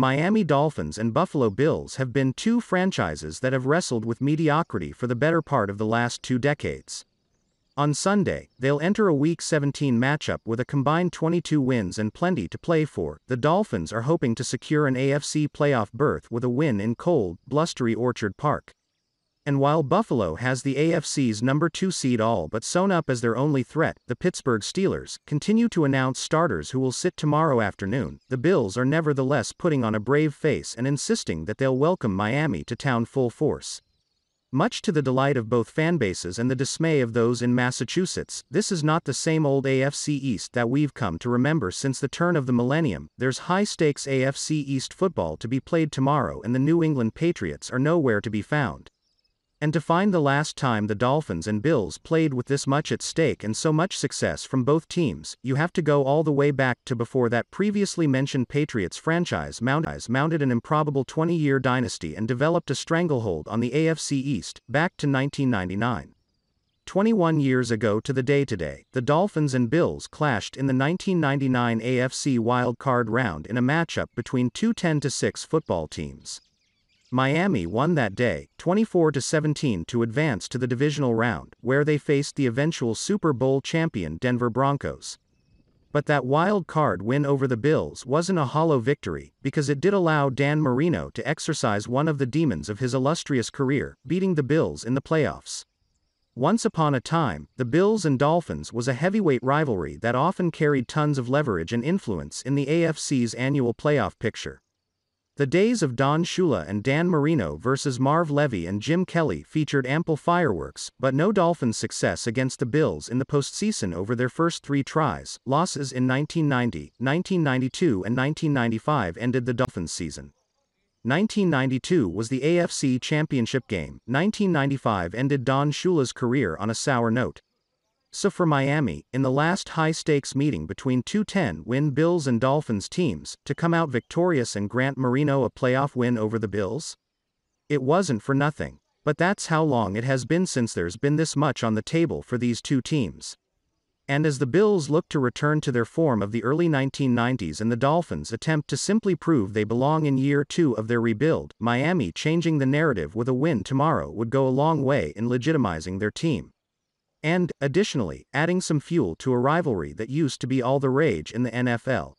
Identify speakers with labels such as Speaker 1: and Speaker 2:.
Speaker 1: Miami Dolphins and Buffalo Bills have been two franchises that have wrestled with mediocrity for the better part of the last two decades. On Sunday, they'll enter a Week 17 matchup with a combined 22 wins and plenty to play for. The Dolphins are hoping to secure an AFC playoff berth with a win in cold, blustery Orchard Park. And while Buffalo has the AFC's number 2 seed all but sewn up as their only threat, the Pittsburgh Steelers continue to announce starters who will sit tomorrow afternoon. The Bills are nevertheless putting on a brave face and insisting that they'll welcome Miami to town full force. Much to the delight of both fanbases and the dismay of those in Massachusetts, this is not the same old AFC East that we've come to remember since the turn of the millennium. There's high stakes AFC East football to be played tomorrow, and the New England Patriots are nowhere to be found and to find the last time the Dolphins and Bills played with this much at stake and so much success from both teams, you have to go all the way back to before that previously mentioned Patriots franchise mounted an improbable 20-year dynasty and developed a stranglehold on the AFC East, back to 1999. 21 years ago to the day today, the Dolphins and Bills clashed in the 1999 AFC Wild Card round in a matchup between two 10-6 football teams. Miami won that day, 24-17 to advance to the divisional round, where they faced the eventual Super Bowl champion Denver Broncos. But that wild card win over the Bills wasn't a hollow victory, because it did allow Dan Marino to exercise one of the demons of his illustrious career, beating the Bills in the playoffs. Once upon a time, the Bills and Dolphins was a heavyweight rivalry that often carried tons of leverage and influence in the AFC's annual playoff picture. The days of Don Shula and Dan Marino versus Marv Levy and Jim Kelly featured ample fireworks, but no Dolphins' success against the Bills in the postseason over their first three tries. Losses in 1990, 1992, and 1995 ended the Dolphins' season. 1992 was the AFC Championship game, 1995 ended Don Shula's career on a sour note. So for Miami, in the last high-stakes meeting between 210 win Bills and Dolphins teams, to come out victorious and grant Marino a playoff win over the Bills? It wasn't for nothing, but that's how long it has been since there's been this much on the table for these two teams. And as the Bills look to return to their form of the early 1990s and the Dolphins attempt to simply prove they belong in year two of their rebuild, Miami changing the narrative with a win tomorrow would go a long way in legitimizing their team and, additionally, adding some fuel to a rivalry that used to be all the rage in the NFL.